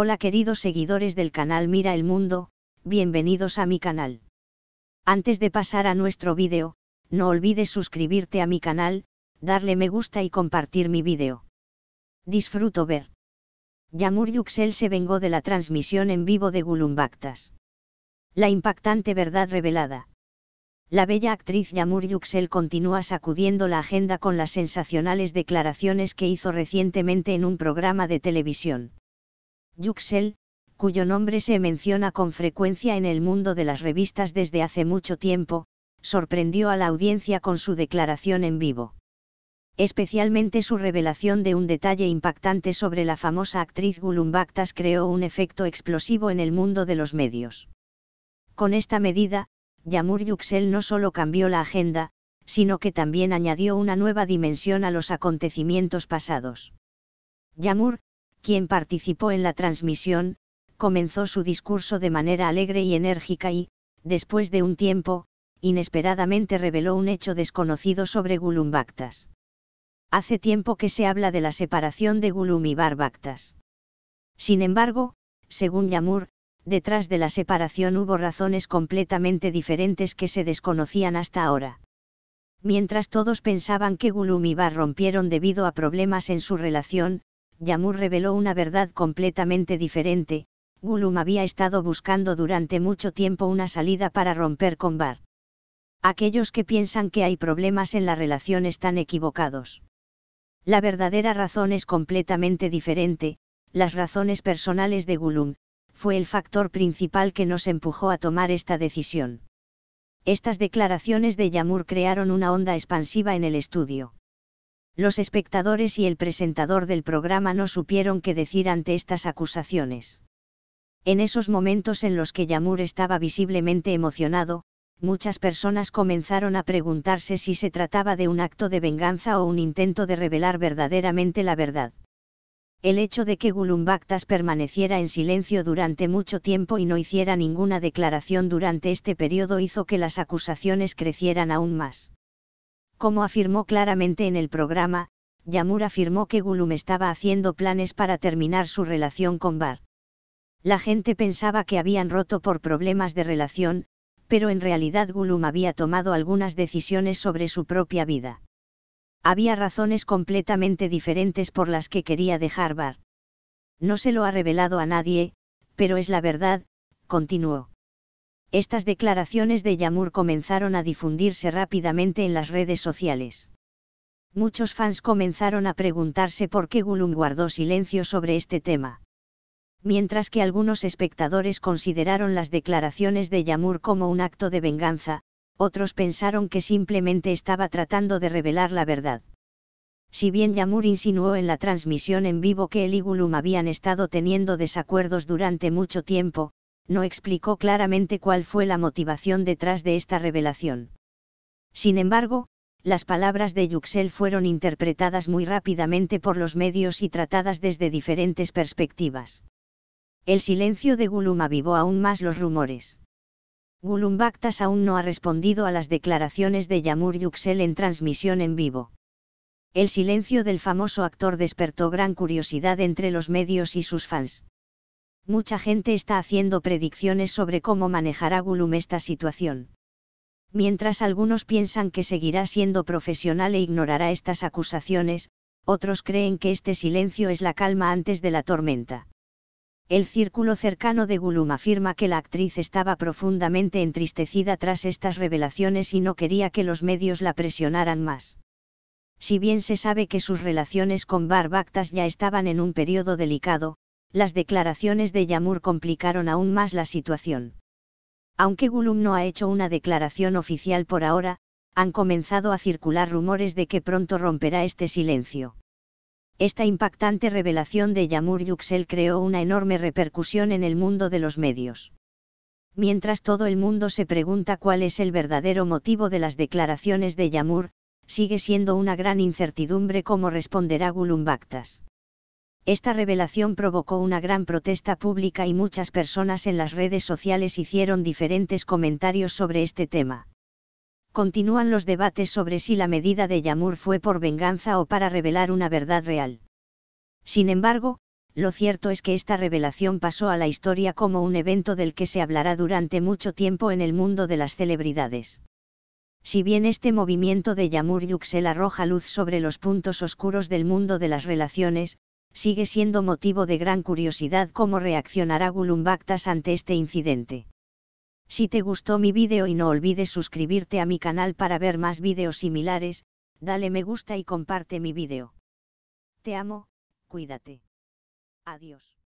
Hola queridos seguidores del canal Mira el Mundo, bienvenidos a mi canal. Antes de pasar a nuestro vídeo, no olvides suscribirte a mi canal, darle me gusta y compartir mi vídeo. Disfruto ver. Yamur Yuxel se vengó de la transmisión en vivo de Gulumbactas. La impactante verdad revelada. La bella actriz Yamur Yuxel continúa sacudiendo la agenda con las sensacionales declaraciones que hizo recientemente en un programa de televisión. Yuxel, cuyo nombre se menciona con frecuencia en el mundo de las revistas desde hace mucho tiempo, sorprendió a la audiencia con su declaración en vivo. Especialmente su revelación de un detalle impactante sobre la famosa actriz Gulumbactas creó un efecto explosivo en el mundo de los medios. Con esta medida, Yamur Yuxel no solo cambió la agenda, sino que también añadió una nueva dimensión a los acontecimientos pasados. Yamur, quien participó en la transmisión, comenzó su discurso de manera alegre y enérgica y, después de un tiempo, inesperadamente reveló un hecho desconocido sobre Gulumbactas. Hace tiempo que se habla de la separación de Gulum y Barbaktas. Sin embargo, según Yamur, detrás de la separación hubo razones completamente diferentes que se desconocían hasta ahora. Mientras todos pensaban que Gulum y Bar rompieron debido a problemas en su relación, Yamur reveló una verdad completamente diferente, Gulum había estado buscando durante mucho tiempo una salida para romper con Bar. Aquellos que piensan que hay problemas en la relación están equivocados. La verdadera razón es completamente diferente, las razones personales de Gulum, fue el factor principal que nos empujó a tomar esta decisión. Estas declaraciones de Yamur crearon una onda expansiva en el estudio los espectadores y el presentador del programa no supieron qué decir ante estas acusaciones. En esos momentos en los que Yamur estaba visiblemente emocionado, muchas personas comenzaron a preguntarse si se trataba de un acto de venganza o un intento de revelar verdaderamente la verdad. El hecho de que Gulumbaktas permaneciera en silencio durante mucho tiempo y no hiciera ninguna declaración durante este periodo hizo que las acusaciones crecieran aún más. Como afirmó claramente en el programa, Yamur afirmó que Gulum estaba haciendo planes para terminar su relación con Bar. La gente pensaba que habían roto por problemas de relación, pero en realidad Gulum había tomado algunas decisiones sobre su propia vida. Había razones completamente diferentes por las que quería dejar Bar. No se lo ha revelado a nadie, pero es la verdad, continuó. Estas declaraciones de Yamur comenzaron a difundirse rápidamente en las redes sociales. Muchos fans comenzaron a preguntarse por qué Gulum guardó silencio sobre este tema. Mientras que algunos espectadores consideraron las declaraciones de Yamur como un acto de venganza, otros pensaron que simplemente estaba tratando de revelar la verdad. Si bien Yamur insinuó en la transmisión en vivo que él y Gulum habían estado teniendo desacuerdos durante mucho tiempo, no explicó claramente cuál fue la motivación detrás de esta revelación. Sin embargo, las palabras de Yuxel fueron interpretadas muy rápidamente por los medios y tratadas desde diferentes perspectivas. El silencio de Gulum avivó aún más los rumores. Gulum Bactas aún no ha respondido a las declaraciones de Yamur Yuxel en transmisión en vivo. El silencio del famoso actor despertó gran curiosidad entre los medios y sus fans mucha gente está haciendo predicciones sobre cómo manejará Gulum esta situación. Mientras algunos piensan que seguirá siendo profesional e ignorará estas acusaciones, otros creen que este silencio es la calma antes de la tormenta. El círculo cercano de Gulum afirma que la actriz estaba profundamente entristecida tras estas revelaciones y no quería que los medios la presionaran más. Si bien se sabe que sus relaciones con Barbactas ya estaban en un periodo delicado, las declaraciones de Yamur complicaron aún más la situación. Aunque Gulum no ha hecho una declaración oficial por ahora, han comenzado a circular rumores de que pronto romperá este silencio. Esta impactante revelación de Yamur Yuxel creó una enorme repercusión en el mundo de los medios. Mientras todo el mundo se pregunta cuál es el verdadero motivo de las declaraciones de Yamur, sigue siendo una gran incertidumbre cómo responderá Bactas. Esta revelación provocó una gran protesta pública y muchas personas en las redes sociales hicieron diferentes comentarios sobre este tema. Continúan los debates sobre si la medida de Yamur fue por venganza o para revelar una verdad real. Sin embargo, lo cierto es que esta revelación pasó a la historia como un evento del que se hablará durante mucho tiempo en el mundo de las celebridades. Si bien este movimiento de Yamur Yuxel arroja luz sobre los puntos oscuros del mundo de las relaciones, sigue siendo motivo de gran curiosidad cómo reaccionará Gulumbactas ante este incidente. Si te gustó mi vídeo y no olvides suscribirte a mi canal para ver más vídeos similares, dale me gusta y comparte mi vídeo. Te amo, cuídate. Adiós.